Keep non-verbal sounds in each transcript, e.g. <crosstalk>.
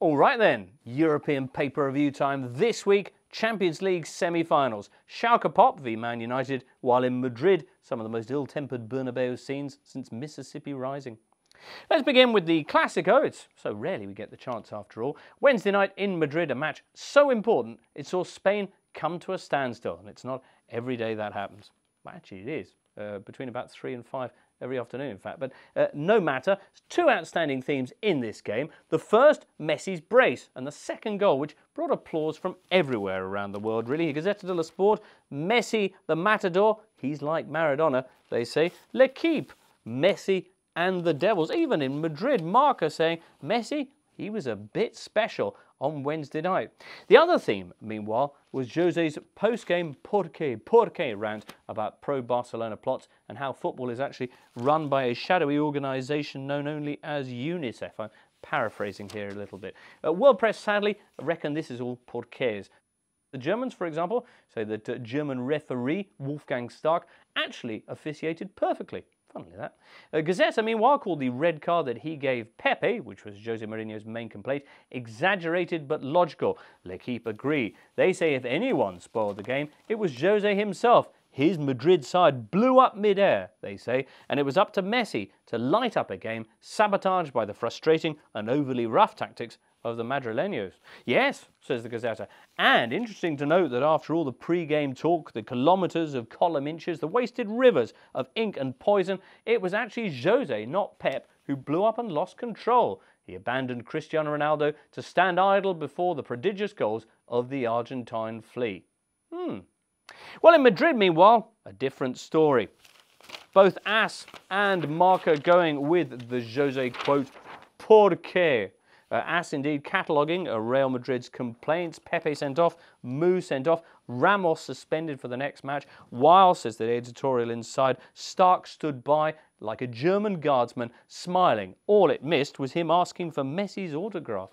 All right then, European pay-per-view time this week, Champions League semi-finals. Schalke Pop v Man United, while in Madrid, some of the most ill-tempered Bernabeu scenes since Mississippi Rising. Let's begin with the Clásico. It's so rarely we get the chance after all. Wednesday night in Madrid, a match so important it saw Spain come to a standstill. And it's not every day that happens. Well, actually, it is. Uh, between about 3 and 5 every afternoon, in fact. But uh, no matter, two outstanding themes in this game. The first, Messi's brace, and the second goal, which brought applause from everywhere around the world, really. de la Sport, Messi, the matador, he's like Maradona, they say. L'Equipe, Messi and the Devils. Even in Madrid, Marca saying, Messi, he was a bit special on Wednesday night. The other theme, meanwhile, was Jose's post-game Porqué, Porqué rant about pro-Barcelona plots and how football is actually run by a shadowy organisation known only as UNICEF. I'm paraphrasing here a little bit. Uh, World Press, sadly, reckon this is all Porqués. The Germans, for example, say that uh, German referee Wolfgang Stark actually officiated perfectly Funnily that. Uh, mean, meanwhile, called the red card that he gave Pepe, which was Jose Mourinho's main complaint, exaggerated but logical. L'Equipe agree. They say if anyone spoiled the game, it was Jose himself. His Madrid side blew up midair, they say, and it was up to Messi to light up a game sabotaged by the frustrating and overly rough tactics of the Madrileños. Yes, says the Gazetta, and interesting to note that after all the pre-game talk, the kilometres of column inches, the wasted rivers of ink and poison, it was actually Jose, not Pep, who blew up and lost control. He abandoned Cristiano Ronaldo to stand idle before the prodigious goals of the Argentine flea. Hmm. Well, in Madrid, meanwhile, a different story. Both As and Marco going with the Jose quote, Por qué? Uh, As indeed cataloguing uh, Real Madrid's complaints. Pepe sent off, Mou sent off, Ramos suspended for the next match. While, says the editorial inside, Stark stood by like a German guardsman, smiling. All it missed was him asking for Messi's autograph.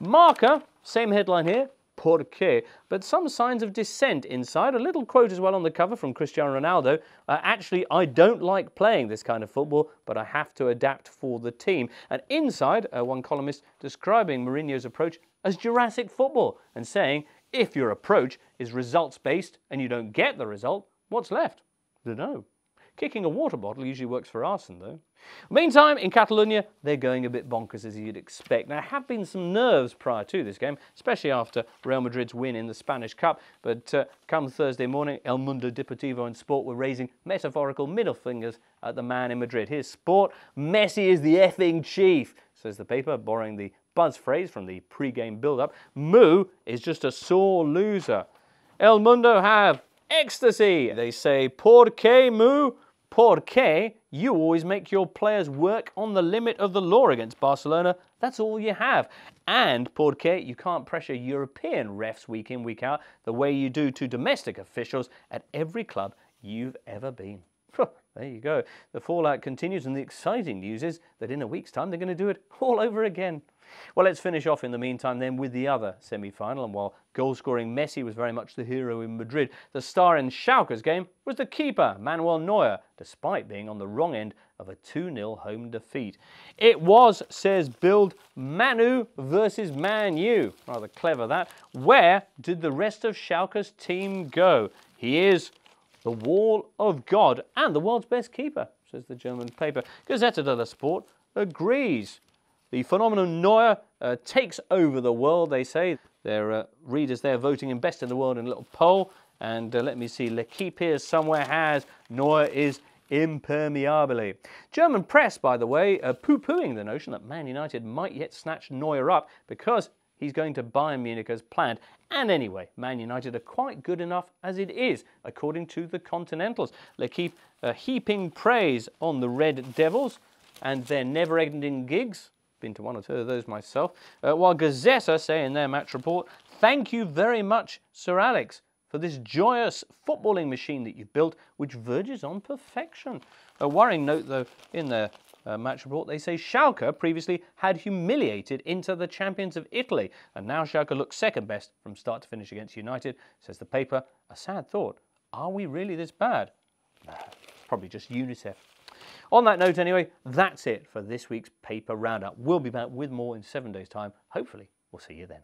Marker, same headline here, por qué, but some signs of dissent inside. A little quote as well on the cover from Cristiano Ronaldo. Uh, actually, I don't like playing this kind of football, but I have to adapt for the team. And inside, uh, one columnist describing Mourinho's approach as Jurassic football and saying, if your approach is results based and you don't get the result, what's left? Dunno. Kicking a water bottle usually works for arson, though. Meantime, in Catalonia, they're going a bit bonkers, as you'd expect. Now, have been some nerves prior to this game, especially after Real Madrid's win in the Spanish Cup, but uh, come Thursday morning, El Mundo Deportivo and Sport were raising metaphorical middle fingers at the man in Madrid. Here's Sport, Messi is the effing chief, says the paper, borrowing the buzz phrase from the pre-game build-up. Moo is just a sore loser. El Mundo have ecstasy. They say, Por que Mu? Porque you always make your players work on the limit of the law against Barcelona. That's all you have. And porque you can't pressure European refs week in, week out the way you do to domestic officials at every club you've ever been. <laughs> There you go. The fallout continues, and the exciting news is that in a week's time they're going to do it all over again. Well, let's finish off in the meantime then with the other semi-final. And while goal-scoring Messi was very much the hero in Madrid, the star in Schalke's game was the keeper, Manuel Neuer, despite being on the wrong end of a 2-0 home defeat. It was, says Build, Manu versus Man U. Rather clever that. Where did the rest of Schalke's team go? He is the wall of God and the world's best keeper, says the German paper. Gazette dello Sport agrees. The phenomenon Neuer uh, takes over the world, they say. Their uh, readers there voting in best in the world in a little poll. And uh, let me see, L'Equipe here somewhere has Neuer is impermeabile. German press, by the way, uh, poo-pooing the notion that Man United might yet snatch Neuer up because he's going to Bayern Munich as planned. And anyway, Man United are quite good enough as it is, according to the Continentals. L'Equipe uh, heaping praise on the Red Devils and their never-ending gigs been to one or two of those myself. Uh, while Gazetta say in their match report, thank you very much, Sir Alex, for this joyous footballing machine that you've built, which verges on perfection. A worrying note, though, in their uh, match report, they say Schalke previously had humiliated Inter, the champions of Italy, and now Schalke looks second best from start to finish against United, says the paper. A sad thought. Are we really this bad? Probably just UNICEF on that note anyway, that's it for this week's paper roundup. We'll be back with more in seven days time. Hopefully we'll see you then.